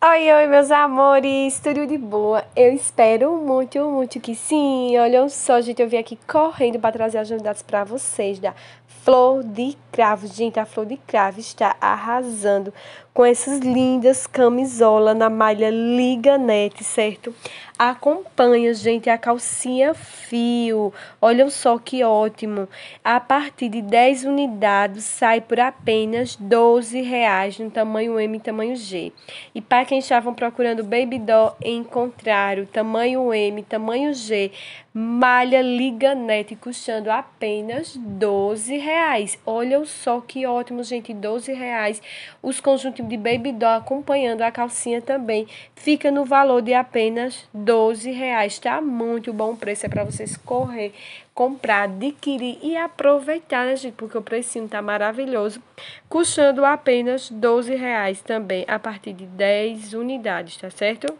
Oi, oi, meus amores, tudo de boa? Eu espero muito, muito que sim. Olha só, gente, eu vim aqui correndo para trazer as novidades para vocês da Flor de Cravo. Gente, a Flor de Cravo está arrasando com essas lindas camisolas na malha Liganete, certo? Acompanha, gente, a calcinha fio. Olha só que ótimo. A partir de 10 unidades sai por apenas 12 reais no tamanho M e tamanho G. E para quem estavam procurando Baby Doll encontraram tamanho M, tamanho G, malha liga net custando apenas 12 reais. Olha só que ótimo, gente, 12 reais. Os conjuntos de Baby Doll acompanhando a calcinha também fica no valor de apenas 12 reais. Tá muito bom o preço, é para vocês correr, comprar, adquirir e aproveitar, né, gente? Porque o precinho tá maravilhoso, custando apenas 12 reais também, a partir de 10 unidades, tá certo?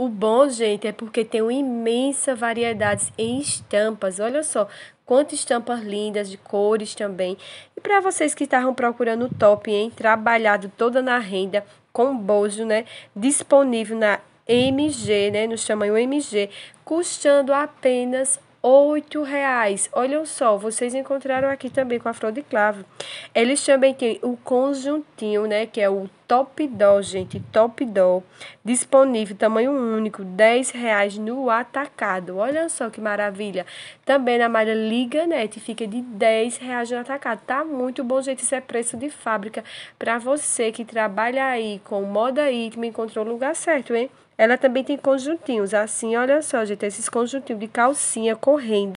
O bom, gente, é porque tem uma imensa variedade em estampas. Olha só, quantas estampas lindas de cores também. E para vocês que estavam procurando o top, hein, trabalhado toda na renda com bojo, né, disponível na MG, né, no tamanho MG, custando apenas oito reais. Olham só, vocês encontraram aqui também com a flor de clavo. Eles também têm o conjuntinho, né, que é o Top Doll, gente, Top Doll, disponível, tamanho único, 10 reais no atacado. Olha só que maravilha. Também na malha Liga Net, fica de 10 reais no atacado. Tá muito bom, gente, isso é preço de fábrica para você que trabalha aí com moda íntima, encontrou o lugar certo, hein? Ela também tem conjuntinhos, assim, olha só, gente, esses conjuntinhos de calcinha correndo.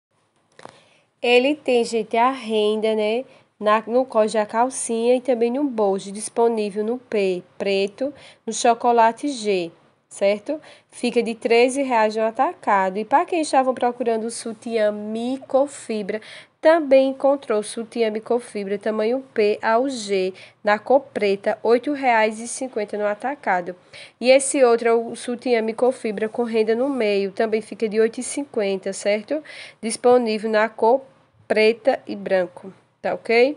Ele tem, gente, a renda, né? na, no corte da calcinha e também no bolso disponível no P preto, no chocolate G, certo? Fica de R$13,00 no atacado. E para quem estavam procurando o sutiã microfibra, também encontrou sutiã microfibra tamanho P ao G na cor preta, R$ 8,50 no atacado. E esse outro é o sutiã microfibra com renda no meio, também fica de R$ 8,50, certo? Disponível na cor preta e branco tá ok?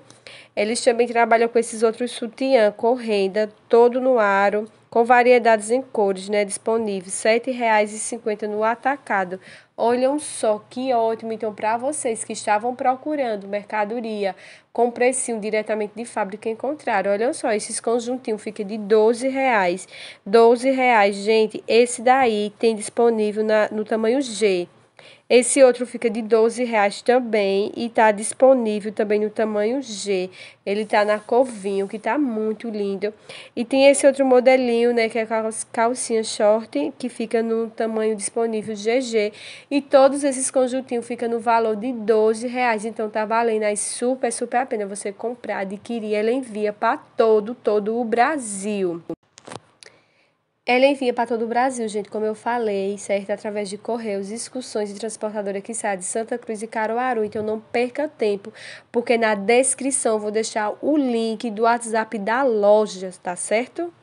Eles também trabalham com esses outros sutiã, com renda, todo no aro, com variedades em cores, né, disponíveis, R$ 7,50 no atacado. Olham só, que ótimo, então, para vocês que estavam procurando mercadoria com precinho diretamente de fábrica, encontraram. Olham só, esses conjuntinhos fica de R$ reais R$ reais gente, esse daí tem disponível na, no tamanho G. Esse outro fica de 12 reais também e tá disponível também no tamanho G. Ele tá na cor vinho, que tá muito lindo. E tem esse outro modelinho, né, que é calcinha short, que fica no tamanho disponível GG. E todos esses conjuntinhos ficam no valor de 12 reais. Então tá valendo aí super, super a pena você comprar, adquirir. Ela envia para todo, todo o Brasil. Ela envia para todo o Brasil, gente, como eu falei, certo? Através de correios, excursões e transportadora que sai de Santa Cruz e Caruaru. Então não perca tempo, porque na descrição vou deixar o link do WhatsApp da loja, tá certo?